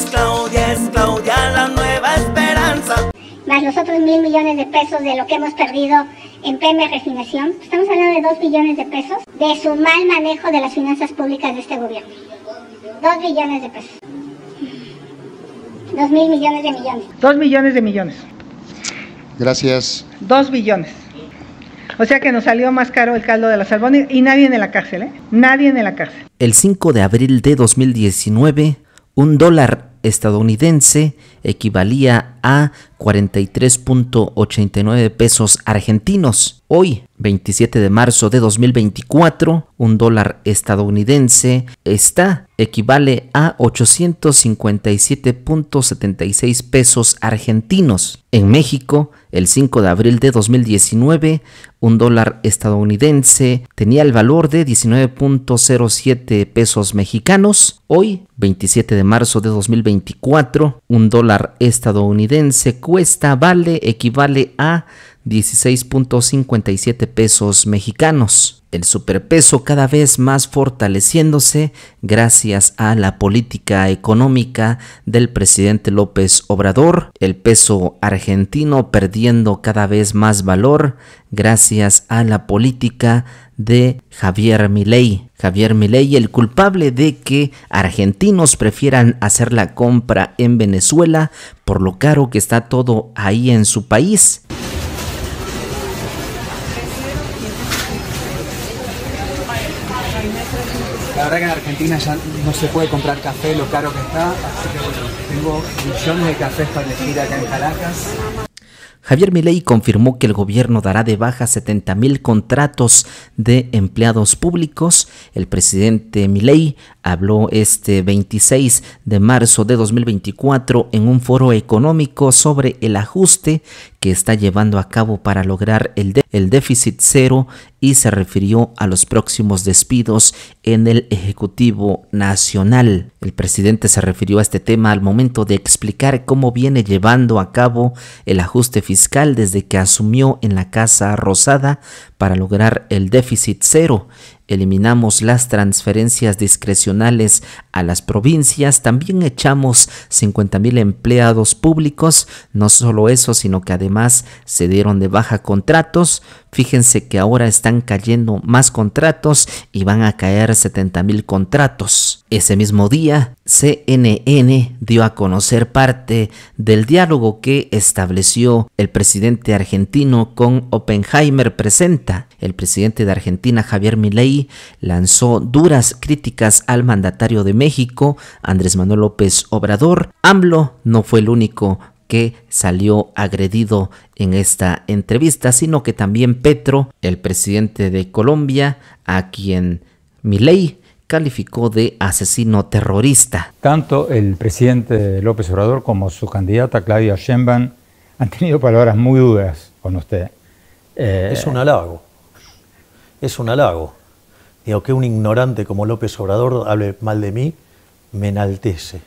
es Claudia, es Claudia la nueva esperanza. Más los otros mil millones de pesos de lo que hemos perdido en PM Refinación, estamos hablando de dos billones de pesos de su mal manejo de las finanzas públicas de este gobierno. Dos billones de pesos. Dos mil millones de millones. Dos millones de millones. Gracias. Dos billones. O sea que nos salió más caro el caldo de la salmón y nadie en la cárcel, ¿eh? Nadie en la cárcel. El 5 de abril de 2019, un dólar estadounidense equivalía a 43.89 pesos argentinos. Hoy, 27 de marzo de 2024, un dólar estadounidense está equivale a 857.76 pesos argentinos. En México, el 5 de abril de 2019, un dólar estadounidense tenía el valor de 19.07 pesos mexicanos. Hoy, 27 de marzo de 2024, un dólar estadounidense cuesta, vale, equivale a 16.57 pesos mexicanos. El superpeso cada vez más fortaleciéndose gracias a la política económica del presidente López Obrador, el peso argentino perdiendo cada vez más valor gracias a la política de Javier Milei. Javier Milei, el culpable de que argentinos prefieran hacer la compra en Venezuela por lo caro que está todo ahí en su país. La verdad que en Argentina ya no se puede comprar café, lo caro que está, así que bueno, tengo millones de cafés para elegir acá en Caracas. Javier Milei confirmó que el gobierno dará de baja 70.000 contratos de empleados públicos. El presidente Milei habló este 26 de marzo de 2024 en un foro económico sobre el ajuste que está llevando a cabo para lograr el, el déficit cero y se refirió a los próximos despidos en el Ejecutivo Nacional. El presidente se refirió a este tema al momento de explicar cómo viene llevando a cabo el ajuste fiscal desde que asumió en la Casa Rosada para lograr el déficit cero, eliminamos las transferencias discrecionales a las provincias, también echamos 50.000 empleados públicos, no solo eso, sino que además se dieron de baja contratos, fíjense que ahora están cayendo más contratos y van a caer 70.000 contratos. Ese mismo día, CNN dio a conocer parte del diálogo que estableció el presidente argentino con Oppenheimer Presenta. El presidente de Argentina, Javier Milei, lanzó duras críticas al mandatario de México, Andrés Manuel López Obrador. AMLO no fue el único que salió agredido en esta entrevista, sino que también Petro, el presidente de Colombia, a quien Milei calificó de asesino terrorista. Tanto el presidente López Obrador como su candidata Claudia Sheinbaum han tenido palabras muy duras con usted. Eh, es un halago, es un halago. Digo, que un ignorante como López Obrador hable mal de mí, me enaltece.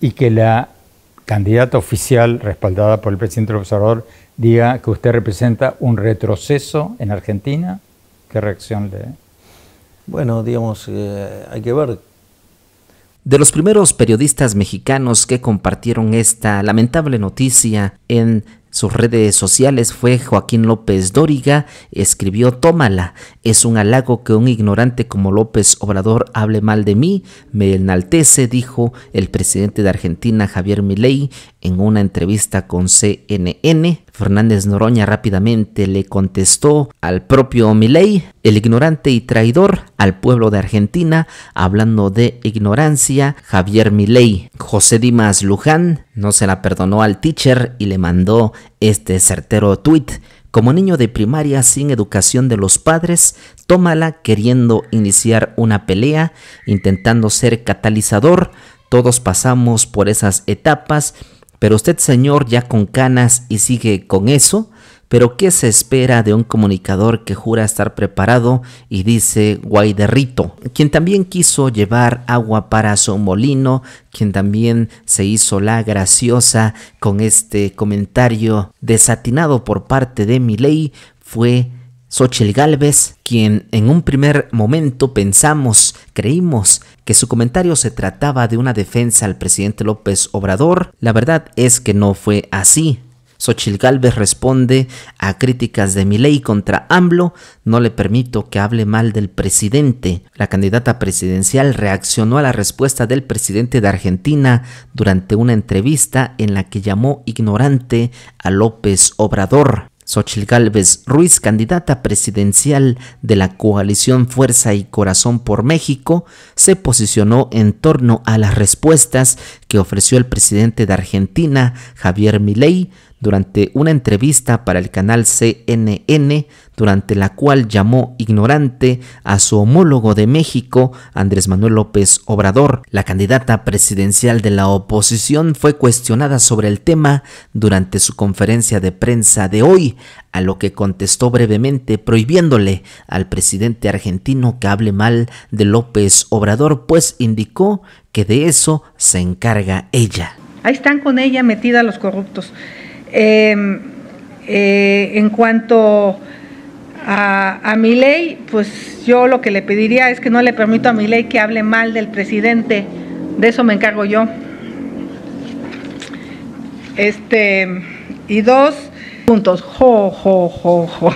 Y que la candidata oficial respaldada por el presidente López Obrador diga que usted representa un retroceso en Argentina, ¿qué reacción le... Bueno, digamos, eh, hay que ver. De los primeros periodistas mexicanos que compartieron esta lamentable noticia en sus redes sociales fue Joaquín López Dóriga, escribió Tómala, es un halago que un ignorante como López Obrador hable mal de mí, me enaltece, dijo el presidente de Argentina Javier Milei en una entrevista con CNN. Fernández Noroña rápidamente le contestó al propio Milei, el ignorante y traidor al pueblo de Argentina, hablando de ignorancia, Javier Milei. José Dimas Luján no se la perdonó al teacher y le mandó este certero tuit. Como niño de primaria sin educación de los padres, tómala queriendo iniciar una pelea, intentando ser catalizador. Todos pasamos por esas etapas, pero usted señor ya con canas y sigue con eso. Pero ¿qué se espera de un comunicador que jura estar preparado y dice Guaiderrito? Quien también quiso llevar agua para su molino, quien también se hizo la graciosa con este comentario desatinado por parte de Milei fue Xochel Galvez, quien en un primer momento pensamos, creímos que su comentario se trataba de una defensa al presidente López Obrador. La verdad es que no fue así. Xochil Gálvez responde a críticas de Milei contra AMLO, no le permito que hable mal del presidente. La candidata presidencial reaccionó a la respuesta del presidente de Argentina durante una entrevista en la que llamó ignorante a López Obrador. Xochil Gálvez Ruiz, candidata presidencial de la coalición Fuerza y Corazón por México, se posicionó en torno a las respuestas que ofreció el presidente de Argentina, Javier Milei, durante una entrevista para el canal CNN, durante la cual llamó ignorante a su homólogo de México, Andrés Manuel López Obrador. La candidata presidencial de la oposición fue cuestionada sobre el tema durante su conferencia de prensa de hoy, a lo que contestó brevemente prohibiéndole al presidente argentino que hable mal de López Obrador, pues indicó que de eso se encarga ella. Ahí están con ella metidas los corruptos. Em, eh, en cuanto a, mi ley, pues yo lo que le pediría es que no le permito a mi ley que hable mal del presidente, de eso me encargo yo. Este, y dos puntos, jo, jo, jo, jo.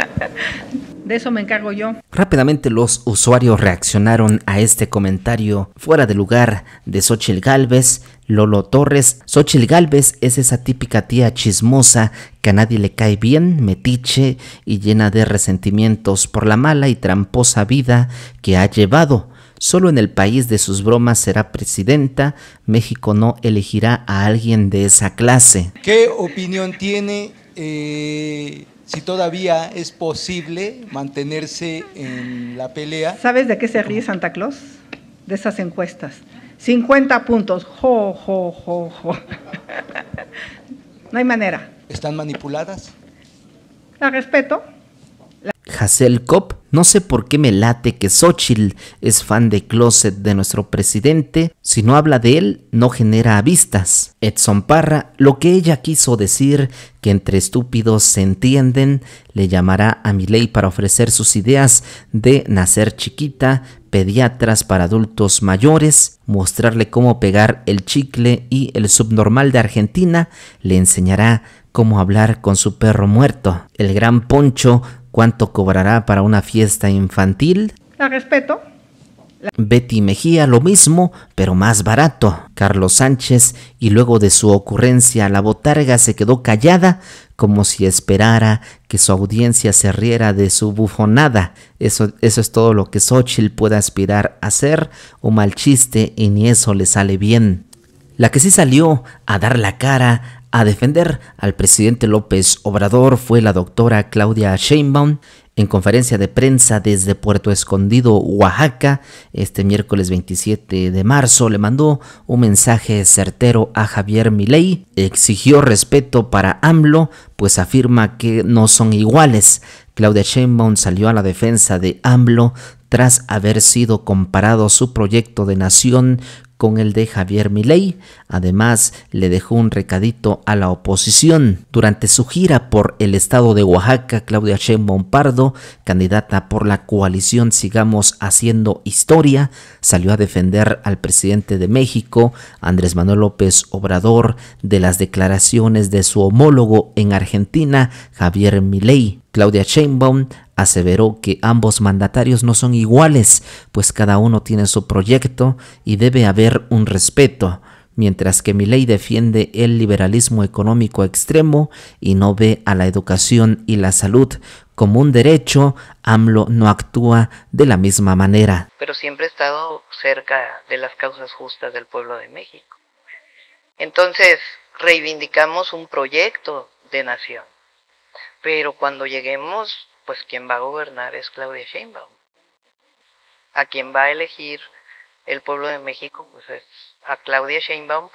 de eso me encargo yo. Rápidamente los usuarios reaccionaron a este comentario fuera de lugar de Xochil Galvez, Lolo Torres. Xochil Galvez es esa típica tía chismosa que a nadie le cae bien, metiche y llena de resentimientos por la mala y tramposa vida que ha llevado. Solo en el país de sus bromas será presidenta, México no elegirá a alguien de esa clase. ¿Qué opinión tiene eh, si todavía es posible mantenerse en la pelea. ¿Sabes de qué se ríe Santa Claus? De esas encuestas. 50 puntos. Jo, jo, jo, jo. No hay manera. ¿Están manipuladas? La respeto. Cop, No sé por qué me late que Xochitl es fan de closet de nuestro presidente. Si no habla de él, no genera avistas... Edson Parra, lo que ella quiso decir, que entre estúpidos se entienden, le llamará a Miley para ofrecer sus ideas de nacer chiquita, pediatras para adultos mayores, mostrarle cómo pegar el chicle y el subnormal de Argentina, le enseñará cómo hablar con su perro muerto. El gran Poncho ¿Cuánto cobrará para una fiesta infantil? La respeto. Betty Mejía lo mismo, pero más barato. Carlos Sánchez, y luego de su ocurrencia, la botarga se quedó callada, como si esperara que su audiencia se riera de su bufonada. Eso, eso es todo lo que Xochitl puede aspirar a hacer, un mal chiste, y ni eso le sale bien. La que sí salió a dar la cara a defender al presidente López Obrador fue la doctora Claudia Sheinbaum en conferencia de prensa desde Puerto Escondido, Oaxaca, este miércoles 27 de marzo, le mandó un mensaje certero a Javier Milei, exigió respeto para AMLO, pues afirma que no son iguales. Claudia Sheinbaum salió a la defensa de AMLO tras haber sido comparado su proyecto de nación con el de Javier Milei. Además, le dejó un recadito a la oposición. Durante su gira por el estado de Oaxaca, Claudia Sheinbaum Pardo, candidata por la coalición Sigamos Haciendo Historia, salió a defender al presidente de México, Andrés Manuel López Obrador, de las declaraciones de su homólogo en Argentina, Javier Milei. Claudia Sheinbaum aseveró que ambos mandatarios no son iguales, pues cada uno tiene su proyecto y debe haber un respeto, mientras que mi ley defiende el liberalismo económico extremo y no ve a la educación y la salud como un derecho, AMLO no actúa de la misma manera. Pero siempre he estado cerca de las causas justas del pueblo de México. Entonces, reivindicamos un proyecto de nación. Pero cuando lleguemos pues quien va a gobernar es Claudia Sheinbaum. A quien va a elegir el pueblo de México, pues es a Claudia Sheinbaum,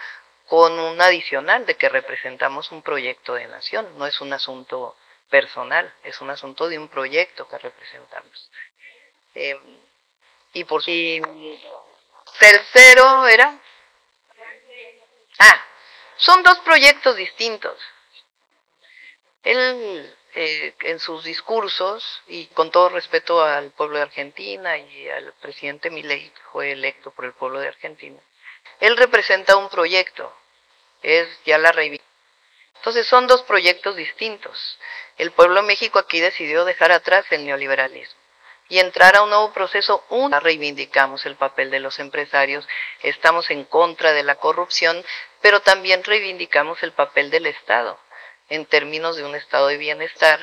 con un adicional de que representamos un proyecto de nación, no es un asunto personal, es un asunto de un proyecto que representamos. Em, y por si... tercero era ah son dos proyectos distintos el eh, en sus discursos, y con todo respeto al pueblo de Argentina y al presidente Milei, que fue electo por el pueblo de Argentina, él representa un proyecto, es ya la reivindicación. Entonces son dos proyectos distintos. El pueblo de México aquí decidió dejar atrás el neoliberalismo y entrar a un nuevo proceso. Una, reivindicamos el papel de los empresarios, estamos en contra de la corrupción, pero también reivindicamos el papel del Estado en términos de un estado de bienestar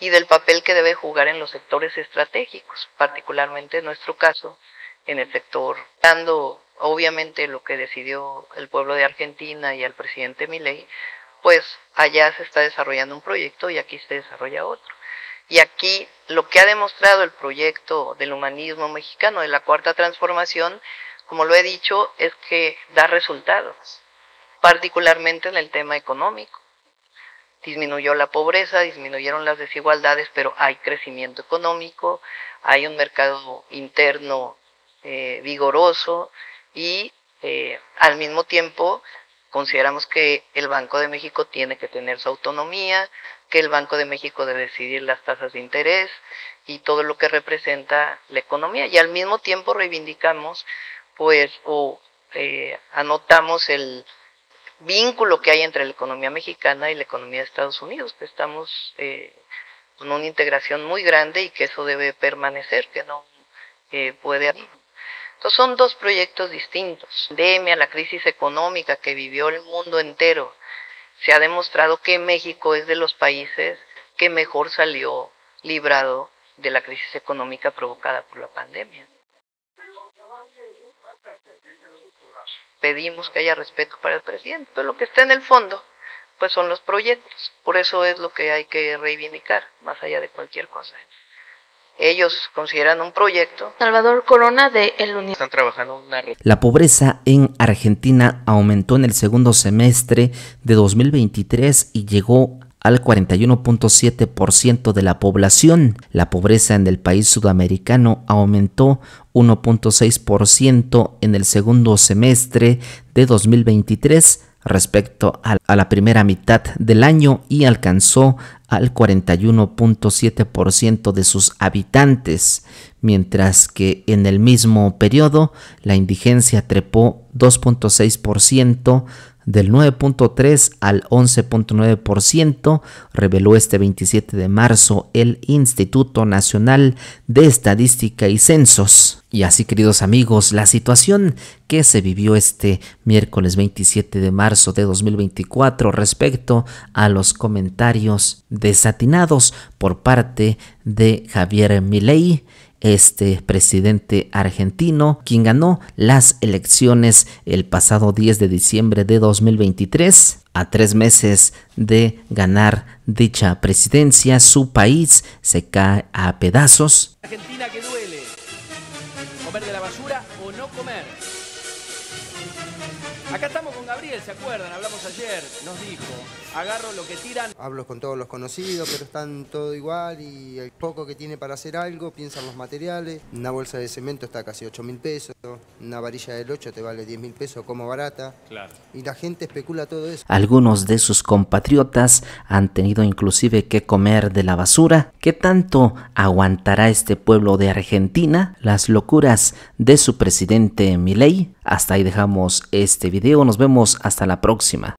y del papel que debe jugar en los sectores estratégicos, particularmente en nuestro caso, en el sector, dando obviamente lo que decidió el pueblo de Argentina y al presidente Milei, pues allá se está desarrollando un proyecto y aquí se desarrolla otro. Y aquí lo que ha demostrado el proyecto del humanismo mexicano de la cuarta transformación, como lo he dicho, es que da resultados, particularmente en el tema económico disminuyó la pobreza, disminuyeron las desigualdades, pero hay crecimiento económico, hay un mercado interno eh, vigoroso y eh, al mismo tiempo consideramos que el Banco de México tiene que tener su autonomía, que el Banco de México debe decidir las tasas de interés y todo lo que representa la economía. Y al mismo tiempo reivindicamos, pues, o eh, anotamos el, vínculo que hay entre la economía mexicana y la economía de Estados Unidos, que estamos eh, con una integración muy grande y que eso debe permanecer, que no eh, puede haber. Entonces son dos proyectos distintos. La pandemia, la crisis económica que vivió el mundo entero, se ha demostrado que México es de los países que mejor salió librado de la crisis económica provocada por la pandemia. pedimos que haya respeto para el presidente, pero lo que está en el fondo pues son los proyectos, por eso es lo que hay que reivindicar, más allá de cualquier cosa. Ellos consideran un proyecto. Salvador Corona de El Unión. La pobreza en Argentina aumentó en el segundo semestre de 2023 y llegó al 41.7% de la población. La pobreza en el país sudamericano aumentó 1.6% en el segundo semestre de 2023 respecto a la primera mitad del año y alcanzó al 41.7% de sus habitantes, mientras que en el mismo periodo la indigencia trepó 2.6% del 9.3 al 11.9%, reveló este 27 de marzo el Instituto Nacional de Estadística y Censos. Y así, queridos amigos, la situación que se vivió este miércoles 27 de marzo de 2024 respecto a los comentarios desatinados por parte de Javier Milei este presidente argentino, quien ganó las elecciones el pasado 10 de diciembre de 2023. A tres meses de ganar dicha presidencia, su país se cae a pedazos. Argentina que duele. Comer de la basura o no comer. Acá estamos con Gabriel, ¿se acuerdan? Hablamos ayer, nos dijo agarro lo que tiran. Hablo con todos los conocidos, pero están todo igual y el poco que tiene para hacer algo, piensan los materiales. Una bolsa de cemento está casi 8 mil pesos, una varilla del 8 te vale 10 mil pesos como barata. Claro. Y la gente especula todo eso. Algunos de sus compatriotas han tenido inclusive que comer de la basura. ¿Qué tanto aguantará este pueblo de Argentina las locuras de su presidente Milei? Hasta ahí dejamos este video, nos vemos hasta la próxima.